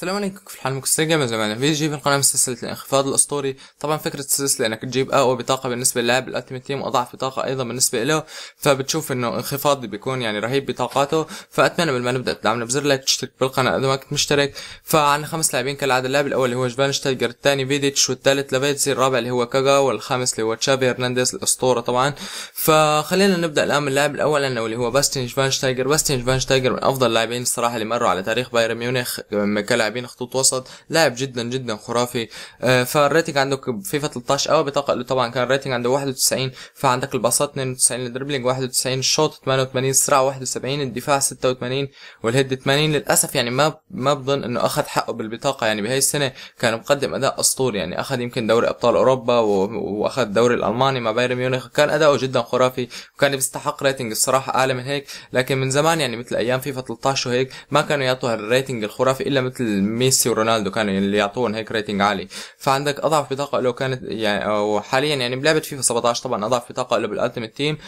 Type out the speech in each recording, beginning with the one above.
السلام عليكم في الحلقة المكسرة من زمان فيديو جديد من قناة من سلسلة الانخفاض الأسطوري طبعا فكرة السلسلة إنك تجيب أقوى بطاقة بالنسبة للاعب الألتيميت تيم وأضعف بطاقة أيضا بالنسبة له فبتشوف إنه انخفاض بيكون يعني رهيب بطاقاته فأتمنى قبل ما نبدأ تدعمنا بزر لايك تشترك بالقناة إذا ما كنت مشترك فعنا خمس لاعبين كالعادة اللاعب الأول اللي هو شتايجر الثاني فيديتش والثالث لافيتسي الرابع اللي هو كاغا والخامس اللي هو تشابي هرنانديز الأسطورة طبعا فخلينا نبدأ الآن من اللاعب الأول أنه اللي هو باستين شتايجر باستين شتايجر من أفضل اللاعبين الصراحة اللي مروا على تاريخ بايرن ميونخ كلاعب لاعبين خطوط وسط لاعب جدا جدا خرافي آه، فالريتنج عندك فيفا 13 اول بطاقه طبعا كان الريتنج عنده 91 فعندك الباصات 92 الدربلينج 91 الشوط 88 السرعه 71 الدفاع 86 والهيد 80 للاسف يعني ما ما بظن انه اخذ حقه بالبطاقه يعني بهي السنه كان مقدم اداء اسطوري يعني اخذ يمكن دوري ابطال اوروبا واخذ الدوري الالماني مع بايرن ميونخ كان اداؤه جدا خرافي وكان بيستحق ريتنج الصراحه اعلى من هيك لكن من زمان يعني مثل ايام فيفا 13 وهيك ما كانوا يعطوا هالريتنج الخرافي الا مثل ميسي ورونالدو كانوا يعني اللي يعطون هيك ريتنج عالي فعندك اضعف بطاقه له كانت يعني وحاليا يعني بلعبه فيفا 17 طبعا اضعف بطاقه له بالالتيميت تيم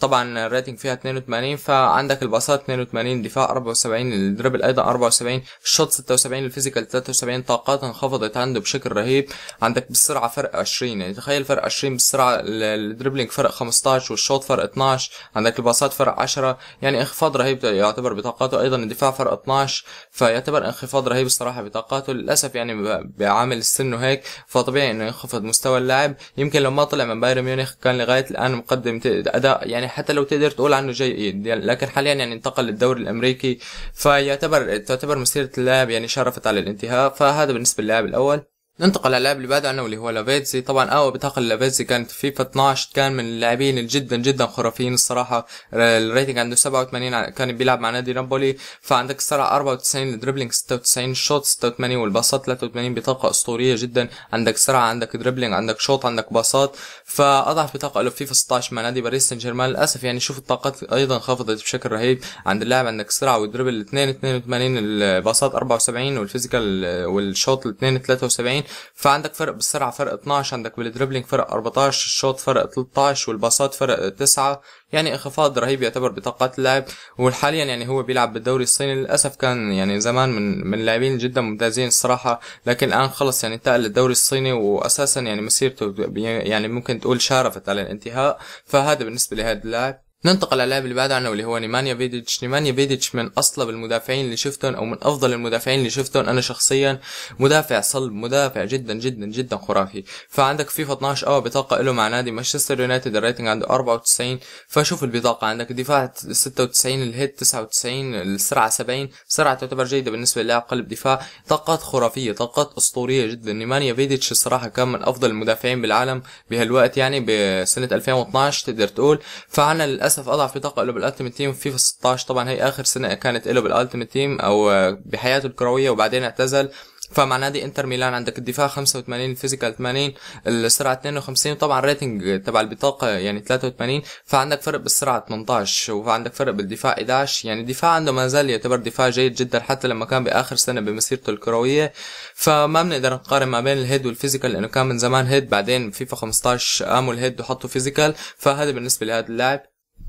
طبعا الريتنج فيها 82 فعندك الباصات 82 دفاع 74 الدربل ايضا 74 الشوط 76 الفيزيكال 73 طاقات انخفضت عنده بشكل رهيب عندك بالسرعه فرق 20 يعني تخيل فرق 20 بالسرعه الدربلينج فرق 15 والشوط فرق 12 عندك الباصات فرق 10 يعني انخفاض رهيب يعتبر بطاقاته ايضا الدفاع فرق 12 فيعتبر انخفاض رهيب الصراحه بطاقاته للاسف يعني بعامل السن وهيك فطبيعي انه ينخفض مستوى اللاعب يمكن لو ما طلع من بايرن ميونخ كان لغايه الان مقدم اداء يعني يعني حتى لو تقدر تقول عنه جيد لكن حاليا يعني انتقل للدوري الامريكي فيعتبر تعتبر مسيره اللاعب يعني شرفت على الانتهاء فهذا بالنسبه للاعب الاول ننتقل على اللاعب اللي بعد عنه واللي هو لافيتزي طبعا اول آه، بطاقه لافيتزي كانت فيفا 12 كان من اللاعبين الجدا جدا خرافيين الصراحه الريتنج عنده 87 كان بيلعب مع نادي نابولي فعندك السرعه 94 الدربلينج 96 الشوط 86 والباصات 83 بطاقه اسطوريه جدا عندك سرعه عندك دربلينج عندك شوط عندك باصات فاضعف بطاقه له فيفا 16 مع نادي باريس سان جيرمان للاسف يعني شوف الطاقات ايضا خفضت بشكل رهيب عند اللاعب عندك سرعه والدربل 2 82 الباصات 74 والفيزيكال والشوط 2 73 فعندك فرق بالسرعه فرق 12 عندك بالدربلينج فرق 14 الشوط فرق 13 والباصات فرق 9 يعني انخفاض رهيب يعتبر بطاقات اللاعب وحاليا يعني هو بيلعب بالدوري الصيني للاسف كان يعني زمان من من لاعبين جدا ممتازين الصراحه لكن الان خلص يعني انتقل للدوري الصيني واساسا يعني مسيرته يعني ممكن تقول شارفت على الانتهاء فهذا بالنسبه لهذا اللاعب ننتقل على اللاعب اللي بعد عنه واللي هو نيمانيا فيديتش نيمانيا فيديتش من اصلب المدافعين اللي شفتهم او من افضل المدافعين اللي شفتهم انا شخصيا مدافع صلب مدافع جدا جدا جدا خرافي فعندك فيفا 12 او بطاقه له مع نادي مانشستر يونايتد الريتنج عنده 94 فشوف البطاقه عندك دفاع 96 الهيد 99 السرعه 70 سرعه تعتبر جيده بالنسبه للاعب قلب دفاع طاقات خرافيه طاقات اسطوريه جدا نيمانيا فيديتش الصراحه كان من افضل المدافعين بالعالم بهالوقت يعني بسنه 2012 تقدر تقول فعنا للاسف اضعف بطاقه له بالالتيميت تيم فيفا 16 طبعا هي اخر سنه كانت له بالالتيميت تيم او بحياته الكرويه وبعدين اعتزل فمع نادي انتر ميلان عندك الدفاع 85 الفيزيكال 80 السرعه 52 طبعا ريتنج تبع البطاقه يعني 83 فعندك فرق بالسرعه 18 وعندك فرق بالدفاع 11 يعني الدفاع عنده ما زال يعتبر دفاع جيد جدا حتى لما كان باخر سنه بمسيرته الكرويه فما بنقدر نقارن ما بين الهيد والفيزيكال لانه كان من زمان هيد بعدين فيفا 15 قاموا الهيد وحطوا فيزيكال فهذا بالنسبه لهذا اللاعب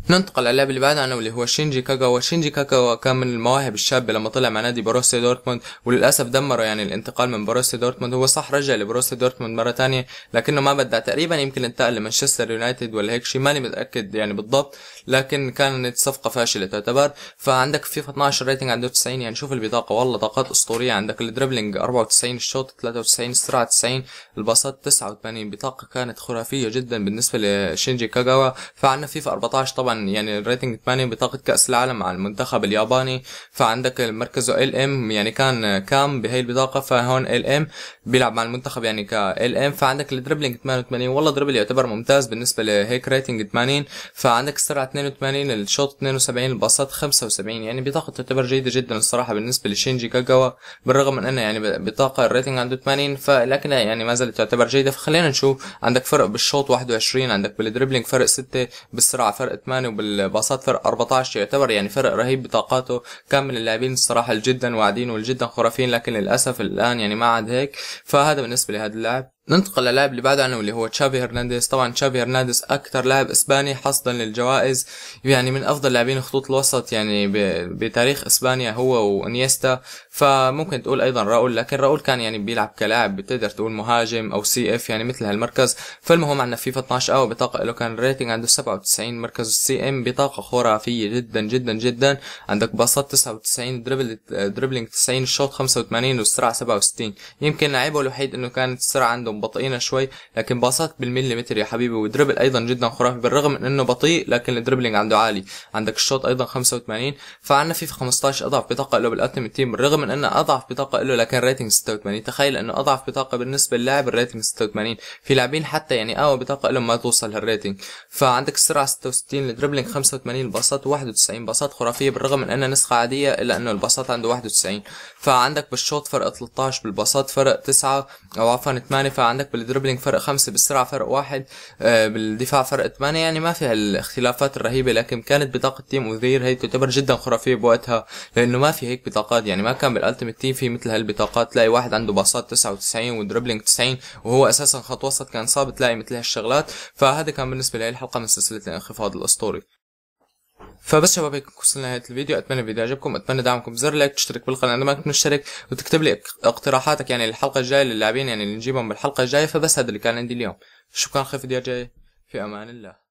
ننتقل على اللاعب اللي بعد عنه واللي هو شينجي كاكاوا شينجي كاكاوا كان من المواهب الشابه لما طلع مع نادي بروسيا دورتموند وللاسف دمره يعني الانتقال من بروسيا دورتموند هو صح رجع لبروسيا دورتموند مره تانية لكنه ما بدع تقريبا يمكن انتقل لمانشستر يونايتد ولا هيك شيء ماني متاكد يعني بالضبط لكن كانت صفقه فاشله تعتبر فعندك فيفا 12 ريتنج عنده 90 يعني شوف البطاقه والله طاقات اسطوريه عندك الدربلينج 94 الشوط 93 السرعه 90 الباصات 89 بطاقه كانت خرافيه جدا بالنسبه لشينجي كاكاوا فعندنا فيفا 14 طبعا يعني الريتنج 8 بطاقه كاس العالم مع المنتخب الياباني فعندك مركزه ال ام يعني كان كام بهي البطاقه فهون ال ام بيلعب مع المنتخب يعني ك ال ام فعندك الدربلينج 88 والله دربل يعتبر ممتاز بالنسبه لهيك ريتنج 80 فعندك السرعه 82 الشوط 72 الباصات 75 يعني بطاقه تعتبر جيده جدا الصراحه بالنسبه لشينجي كاغاوا بالرغم من انه يعني بطاقه الريتنج عنده 80 فلكنها يعني ما زالت تعتبر جيده فخلينا نشوف عندك فرق بالشوط 21 عندك بالدربلينج فرق 6 بالسرعه فرق باتمان وبالباصات فرق 14 يعتبر يعني فرق رهيب بطاقاته كان من اللاعبين الصراحه الجدا واعدين والجدا خرافيين لكن للاسف الان يعني ما عاد هيك فهذا بالنسبه لهذا اللاعب ننتقل للاعب اللي بعد عنه واللي هو تشافي هرنانديز طبعا تشافي هرنانديز اكثر لاعب اسباني حصدا للجوائز يعني من افضل لاعبين خطوط الوسط يعني بتاريخ اسبانيا هو وانيستا فممكن تقول ايضا راؤول لكن راؤول كان يعني بيلعب كلاعب بتقدر تقول مهاجم او سي اف يعني مثل هالمركز فالمهم عندنا فيفا 12 او بطاقه له كان ريتنج عنده 97 مركز السي ام بطاقه خرافيه جدا جدا جدا عندك باصات 99 دربل دربلينج 90 الشوط 85 والسرعه 67 يمكن لعيبه الوحيد انه كانت السرعه عنده بطيئين شوي لكن باصات بالمليمتر يا حبيبي ودربل ايضا جدا خرافي بالرغم من انه بطيء لكن الدربلينج عنده عالي عندك الشوط ايضا 85 فعندنا في 15 اضعف بطاقه له بالاتم تيم بالرغم من انه اضعف بطاقه له لكن ريتنج 86 تخيل انه اضعف بطاقه بالنسبه للاعب الريتنج 86 في لاعبين حتى يعني اقوى بطاقه لهم ما توصل هالريتنج فعندك السرعه 66 الدربلينج 85 الباصات 91 باصات خرافيه بالرغم من انها نسخه عاديه الا انه الباصات عنده 91 فعندك بالشوط فرق 13 بالباصات فرق 9 او عفوا 8 عندك بالدربلينج فرق خمسة بالسرعة فرق واحد آه، بالدفاع فرق ثمانية يعني ما في هالاختلافات الرهيبة لكن كانت بطاقة تيم اوذير هي تعتبر جدا خرافية بوقتها لأنه ما في هيك بطاقات يعني ما كان بالالتيميت تيم في مثل هالبطاقات تلاقي واحد عنده باصات 99 ودربلينج 90 وهو أساسا خط وسط كان صعب تلاقي مثل هالشغلات فهذا كان بالنسبة لهي الحلقة من سلسلة الانخفاض الأسطوري فبس شباب هيك وصلنا لنهايه الفيديو اتمنى الفيديو يعجبكم اتمنى دعمكم بزر لايك تشترك بالقناه اذا ما كنت مشترك وتكتب لي اقتراحاتك يعني الحلقه الجايه للاعبين يعني اللي نجيبهم بالحلقه الجايه فبس هذا اللي كان عندي اليوم شكرا خير فيديو جاي في امان الله